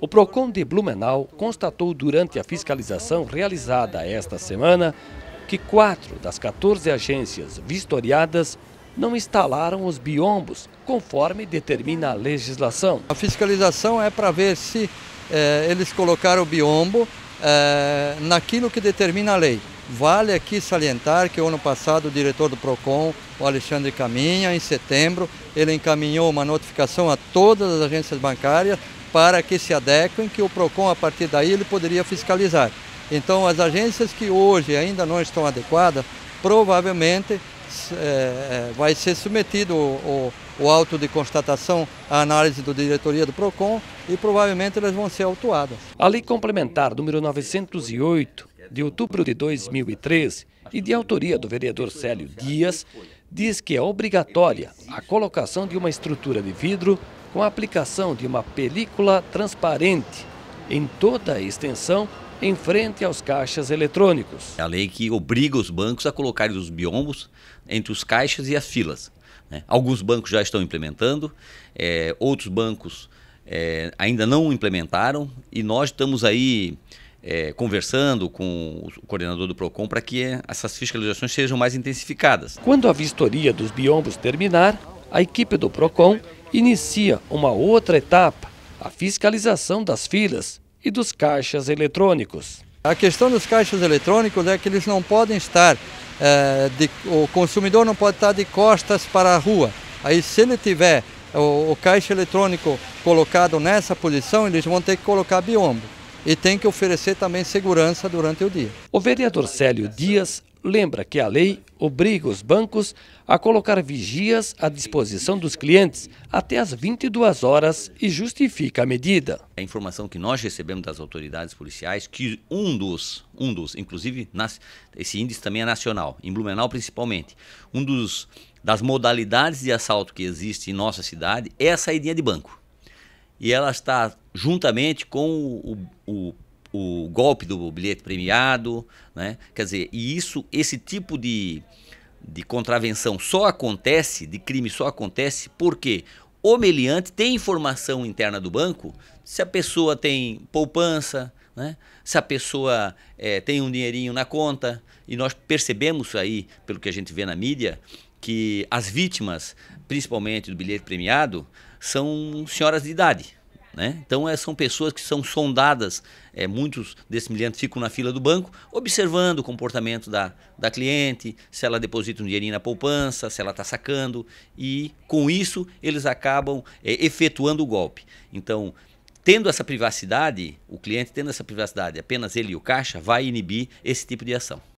O PROCON de Blumenau constatou durante a fiscalização realizada esta semana que quatro das 14 agências vistoriadas não instalaram os biombos, conforme determina a legislação. A fiscalização é para ver se é, eles colocaram o biombo é, naquilo que determina a lei. Vale aqui salientar que o ano passado o diretor do PROCON, o Alexandre Caminha, em setembro, ele encaminhou uma notificação a todas as agências bancárias para que se adequem, que o PROCON, a partir daí, ele poderia fiscalizar. Então, as agências que hoje ainda não estão adequadas, provavelmente é, é vai ser submetido o, o, o auto de constatação à análise da diretoria do PROCON e provavelmente elas vão ser autuadas. A lei complementar número 908, de outubro de 2013, e de autoria do vereador Célio Dias, diz que é obrigatória a colocação de uma estrutura de vidro com a aplicação de uma película transparente em toda a extensão em frente aos caixas eletrônicos. É a lei que obriga os bancos a colocarem os biombos entre os caixas e as filas. Né? Alguns bancos já estão implementando, é, outros bancos é, ainda não implementaram e nós estamos aí é, conversando com o coordenador do PROCON para que é, essas fiscalizações sejam mais intensificadas. Quando a vistoria dos biombos terminar, a equipe do PROCON inicia uma outra etapa, a fiscalização das filas e dos caixas eletrônicos. A questão dos caixas eletrônicos é que eles não podem estar, é, de, o consumidor não pode estar de costas para a rua. Aí se ele tiver o, o caixa eletrônico colocado nessa posição, eles vão ter que colocar biombo e tem que oferecer também segurança durante o dia. O vereador Célio Dias lembra que a lei obriga os bancos a colocar vigias à disposição dos clientes até às 22 horas e justifica a medida. A informação que nós recebemos das autoridades policiais que um dos, um dos, inclusive esse índice também é nacional, em Blumenau principalmente, um dos das modalidades de assalto que existe em nossa cidade é a saída de banco. E ela está juntamente com o, o o golpe do bilhete premiado, né? Quer dizer, e isso, esse tipo de, de contravenção só acontece, de crime só acontece, porque o meliante tem informação interna do banco se a pessoa tem poupança, né? se a pessoa é, tem um dinheirinho na conta. E nós percebemos aí, pelo que a gente vê na mídia, que as vítimas, principalmente do bilhete premiado, são senhoras de idade. Né? Então é, são pessoas que são sondadas, é, muitos desses miliantes ficam na fila do banco, observando o comportamento da, da cliente, se ela deposita um dinheirinho na poupança, se ela está sacando, e com isso eles acabam é, efetuando o golpe. Então, tendo essa privacidade, o cliente tendo essa privacidade, apenas ele e o caixa, vai inibir esse tipo de ação.